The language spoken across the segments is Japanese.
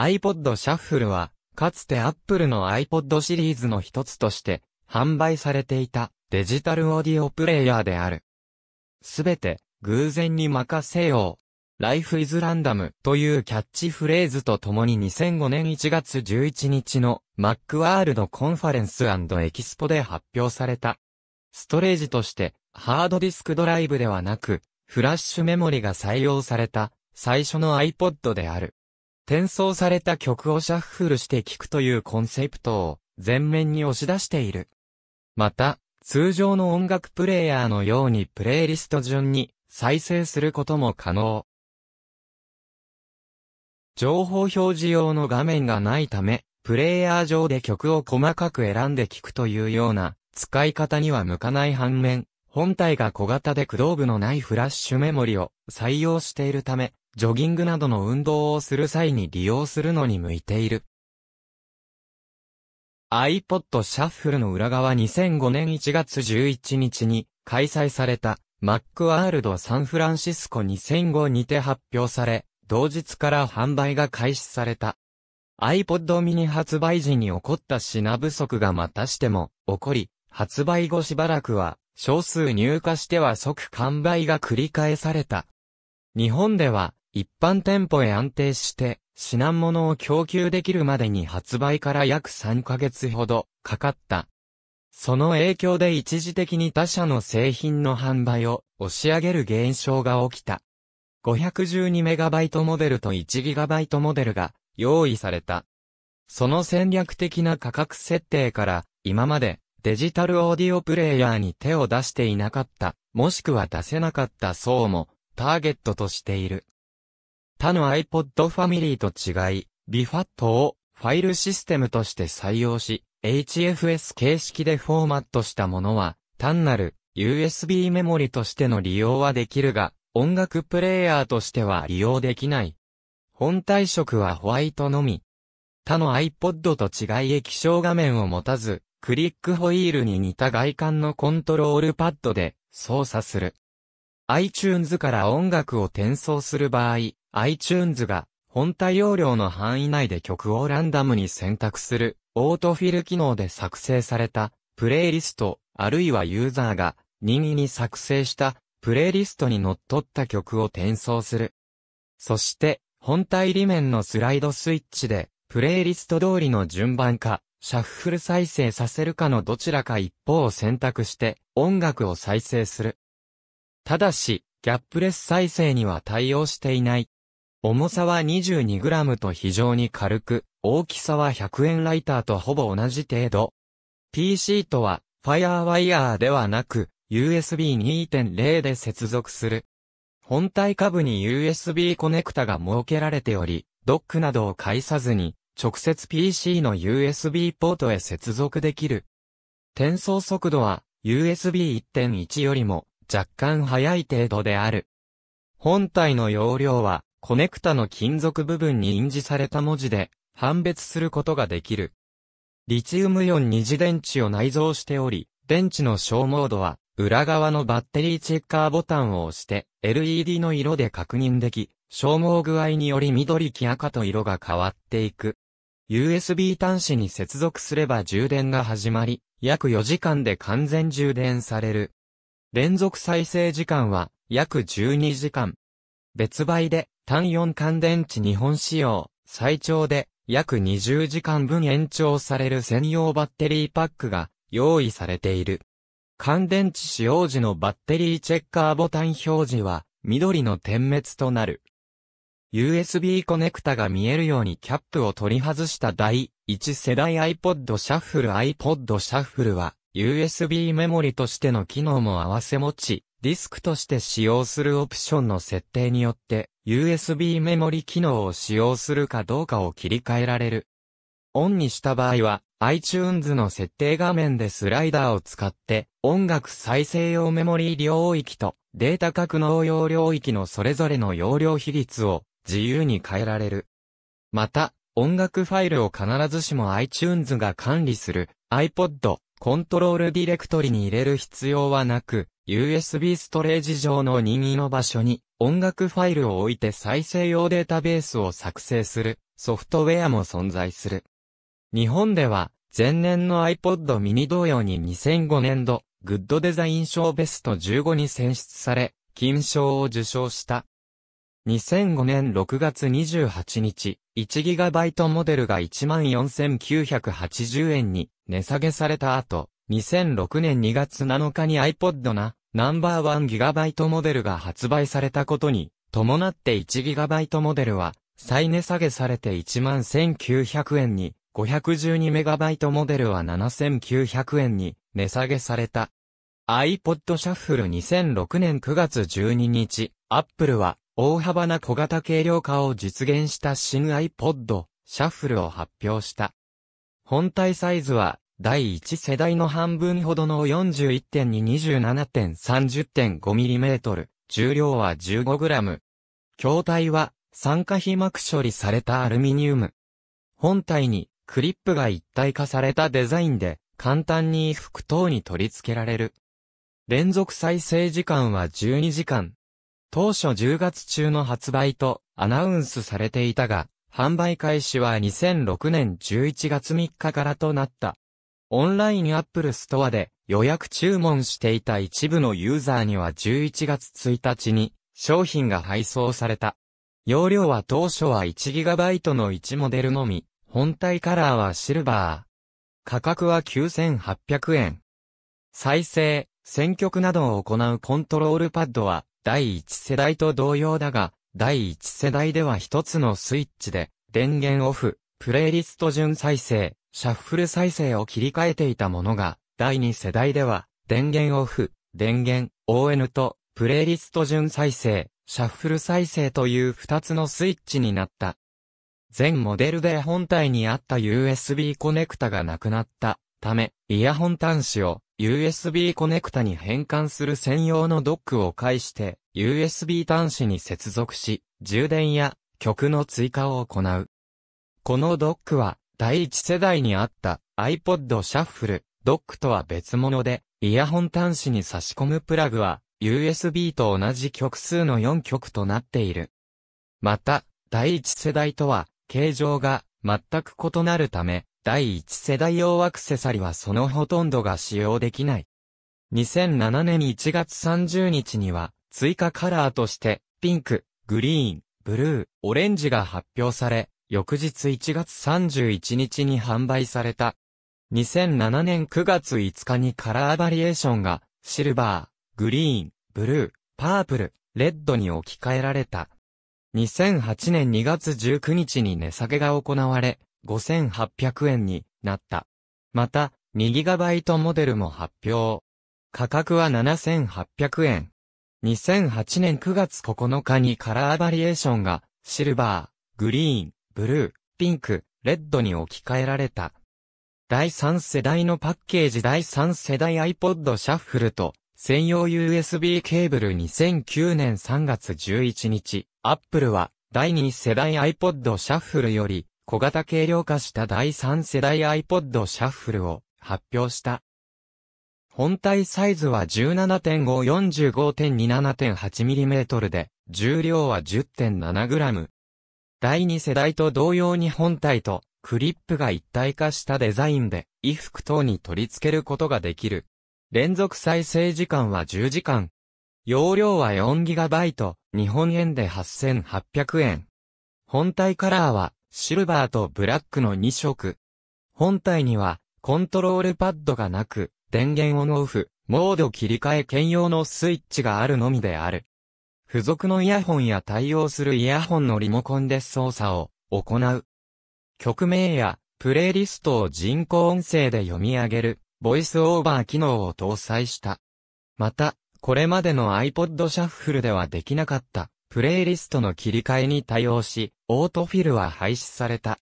iPod Shuffle は、かつて Apple の iPod シリーズの一つとして、販売されていたデジタルオーディオプレイヤーである。すべて、偶然に任せよう。Life is Random というキャッチフレーズとともに2005年1月11日の Macworld コンファレンスエキスポで発表された。ストレージとしてハードディスクドライブではなくフラッシュメモリが採用された最初の iPod である。転送された曲をシャッフルして聴くというコンセプトを前面に押し出している。また、通常の音楽プレイヤーのようにプレイリスト順に再生することも可能。情報表示用の画面がないため、プレイヤー上で曲を細かく選んで聴くというような使い方には向かない反面、本体が小型で駆動部のないフラッシュメモリを採用しているため、ジョギングなどの運動をする際に利用するのに向いている。iPod Shuffle の裏側2005年1月11日に開催された Mac s ールドサンフランシスコ2005にて発表され、同日から販売が開始された。iPod mini 発売時に起こった品不足がまたしても起こり、発売後しばらくは少数入荷しては即完売が繰り返された。日本では一般店舗へ安定して、品物を供給できるまでに発売から約3ヶ月ほどかかった。その影響で一時的に他社の製品の販売を押し上げる現象が起きた。512MB モデルと 1GB モデルが用意された。その戦略的な価格設定から今までデジタルオーディオプレイヤーに手を出していなかった、もしくは出せなかった層もターゲットとしている。他の iPod ファミリーと違い、BFAT をファイルシステムとして採用し、HFS 形式でフォーマットしたものは、単なる USB メモリとしての利用はできるが、音楽プレイヤーとしては利用できない。本体色はホワイトのみ。他の iPod と違い液晶画面を持たず、クリックホイールに似た外観のコントロールパッドで操作する。iTunes から音楽を転送する場合、iTunes が本体容量の範囲内で曲をランダムに選択するオートフィル機能で作成されたプレイリストあるいはユーザーが任意に作成したプレイリストにのっとった曲を転送する。そして本体裏面のスライドスイッチでプレイリスト通りの順番かシャッフル再生させるかのどちらか一方を選択して音楽を再生する。ただし、ギャップレス再生には対応していない。重さは 22g と非常に軽く、大きさは100円ライターとほぼ同じ程度。PC とは、FireWire ではなく、USB 2.0で接続する。本体下部に USB コネクタが設けられており、ドックなどを介さずに、直接 PC の USB ポートへ接続できる。転送速度は USB1.1 よりも若干速い程度である。本体の容量はコネクタの金属部分に印字された文字で判別することができる。リチウムイオン二次電池を内蔵しており、電池の消耗度は裏側のバッテリーチェッカーボタンを押して LED の色で確認でき、消耗具合により緑黄赤と色が変わっていく。USB 端子に接続すれば充電が始まり、約4時間で完全充電される。連続再生時間は約12時間。別売で単4乾電池日本仕様、最長で約20時間分延長される専用バッテリーパックが用意されている。乾電池使用時のバッテリーチェッカーボタン表示は緑の点滅となる。USB コネクタが見えるようにキャップを取り外した第1世代 iPod シャッフル iPod シャッフルは USB メモリとしての機能も合わせ持ち、ディスクとして使用するオプションの設定によって USB メモリ機能を使用するかどうかを切り替えられる。オンにした場合は iTunes の設定画面でスライダーを使って音楽再生用メモリ領域とデータ格納用領域のそれぞれの容量比率を自由に変えられる。また、音楽ファイルを必ずしも iTunes が管理する iPod コントロールディレクトリに入れる必要はなく、USB ストレージ上の任意の場所に音楽ファイルを置いて再生用データベースを作成するソフトウェアも存在する。日本では前年の iPod mini 同様に2005年度グッドデザイン賞ベスト15に選出され、金賞を受賞した。2005年6月28日、1GB モデルが14,980円に値下げされた後、2006年2月7日に iPod なナンバーワンギガバイトモデルが発売されたことに、伴って1イトモデルは、再値下げされて11,900円に、5 1 2イトモデルは7,900円に、値下げされた。iPod Shuffle 2006年9月12日、Apple は、大幅な小型軽量化を実現した新 iPod Shuffle を発表した。本体サイズは第1世代の半分ほどの 41.227.30.5mm、重量は 15g。筐体は酸化皮膜処理されたアルミニウム。本体にクリップが一体化されたデザインで簡単に衣服等に取り付けられる。連続再生時間は12時間。当初10月中の発売とアナウンスされていたが、販売開始は2006年11月3日からとなった。オンラインアップルストアで予約注文していた一部のユーザーには11月1日に商品が配送された。容量は当初は 1GB の1モデルのみ、本体カラーはシルバー。価格は9800円。再生、選曲などを行うコントロールパッドは第1世代と同様だが、第1世代では1つのスイッチで電源オフ、プレイリスト順再生、シャッフル再生を切り替えていたものが、第2世代では、電源オフ、電源、ON と、プレイリスト順再生、シャッフル再生という2つのスイッチになった。全モデルで本体にあった USB コネクタがなくなったため、イヤホン端子を USB コネクタに変換する専用のドックを介して、USB 端子に接続し、充電や曲の追加を行う。このドックは第一世代にあった iPod Shuffle、ドックとは別物で、イヤホン端子に差し込むプラグは、USB と同じ曲数の4曲となっている。また、第一世代とは、形状が全く異なるため、第一世代用アクセサリはそのほとんどが使用できない。2007年1月30日には、追加カラーとして、ピンク、グリーン、ブルー、オレンジが発表され、翌日1月31日に販売された。2007年9月5日にカラーバリエーションが、シルバー、グリーン、ブルー、パープル、レッドに置き換えられた。2008年2月19日に値下げが行われ、5800円になった。また、2GB モデルも発表。価格は7800円。2008年9月9日にカラーバリエーションが、シルバー、グリーン、ブルー、ピンク、レッドに置き換えられた。第3世代のパッケージ第3世代 iPod シャッフルと専用 USB ケーブル2009年3月11日、Apple は第2世代 iPod シャッフルより小型軽量化した第3世代 iPod シャッフルを発表した。本体サイズは 17.545.27.8mm で、重量は 10.7g。第2世代と同様に本体とクリップが一体化したデザインで衣服等に取り付けることができる。連続再生時間は10時間。容量は 4GB、日本円で8800円。本体カラーはシルバーとブラックの2色。本体にはコントロールパッドがなく、電源オンオフ、モード切り替え兼用のスイッチがあるのみである。付属のイヤホンや対応するイヤホンのリモコンで操作を行う。曲名やプレイリストを人工音声で読み上げる、ボイスオーバー機能を搭載した。また、これまでの iPod シャッフルではできなかった、プレイリストの切り替えに対応し、オートフィルは廃止された。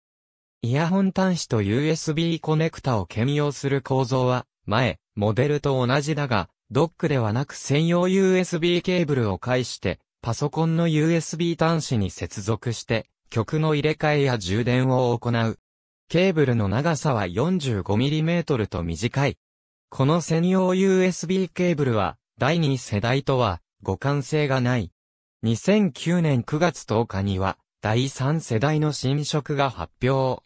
イヤホン端子と USB コネクタを兼用する構造は、前、モデルと同じだが、ドックではなく専用 USB ケーブルを介して、パソコンの USB 端子に接続して、曲の入れ替えや充電を行う。ケーブルの長さは 45mm と短い。この専用 USB ケーブルは、第2世代とは、互換性がない。2009年9月10日には、第3世代の新色が発表。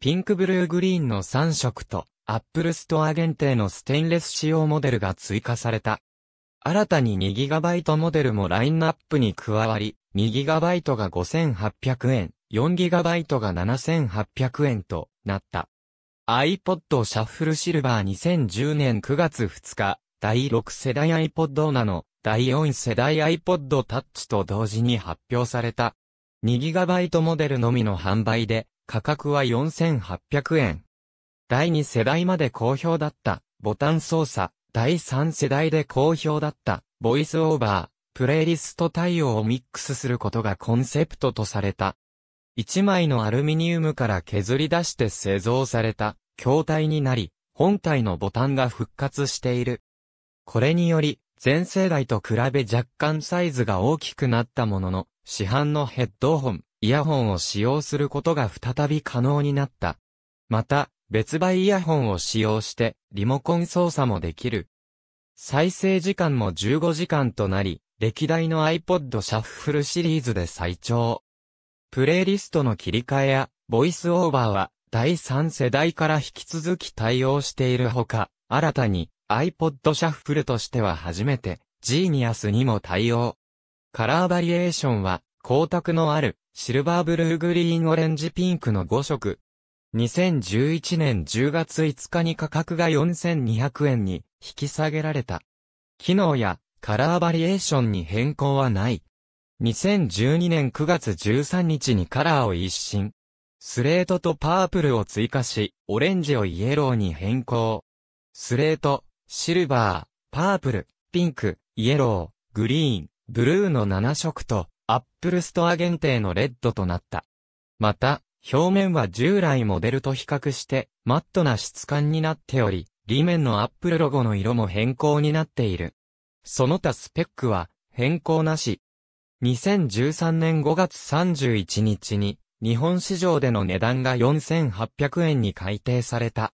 ピンクブルーグリーンの3色と、アップルストア限定のステンレス仕様モデルが追加された。新たに 2GB モデルもラインナップに加わり、2GB が5800円、4GB が7800円となった。iPod シャッフルシルバー2010年9月2日、第6世代 iPod ナの第4世代 iPod Touch と同時に発表された。2GB モデルのみの販売で、価格は4800円、第2世代まで好評だった、ボタン操作、第3世代で好評だった、ボイスオーバー、プレイリスト対応をミックスすることがコンセプトとされた。1枚のアルミニウムから削り出して製造された、筐体になり、本体のボタンが復活している。これにより、前世代と比べ若干サイズが大きくなったものの、市販のヘッドホン、イヤホンを使用することが再び可能になった。また、別売イヤホンを使用してリモコン操作もできる。再生時間も15時間となり、歴代の iPod シャッフルシリーズで最長。プレイリストの切り替えや、ボイスオーバーは、第3世代から引き続き対応しているほか、新たに iPod シャッフルとしては初めて、ジーニアスにも対応。カラーバリエーションは、光沢のある、シルバーブルーグリーンオレンジピンクの5色、2011年10月5日に価格が4200円に引き下げられた。機能やカラーバリエーションに変更はない。2012年9月13日にカラーを一新。スレートとパープルを追加し、オレンジをイエローに変更。スレート、シルバー、パープル、ピンク、イエロー、グリーン、ブルーの7色と、アップルストア限定のレッドとなった。また、表面は従来モデルと比較してマットな質感になっており、裏面のアップルロゴの色も変更になっている。その他スペックは変更なし。2013年5月31日に日本市場での値段が4800円に改定された。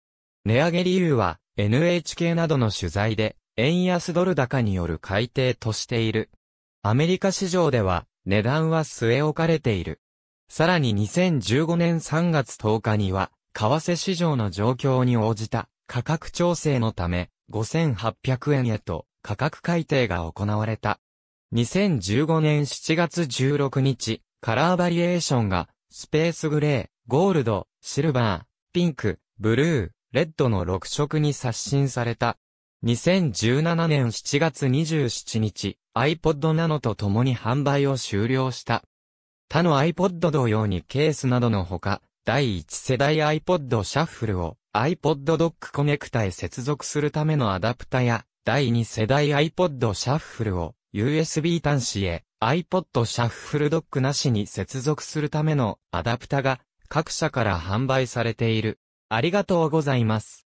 値上げ理由は NHK などの取材で円安ドル高による改定としている。アメリカ市場では値段は据え置かれている。さらに2015年3月10日には、為替市場の状況に応じた価格調整のため、5800円へと価格改定が行われた。2015年7月16日、カラーバリエーションが、スペースグレー、ゴールド、シルバー、ピンク、ブルー、レッドの6色に刷新された。2017年7月27日、iPod Nano と共に販売を終了した。他の iPod 同様にケースなどのほか、第1世代 iPod シャッフルを iPod ドックコネクタへ接続するためのアダプタや、第2世代 iPod シャッフルを USB 端子へ iPod シャッフルドックなしに接続するためのアダプタが各社から販売されている。ありがとうございます。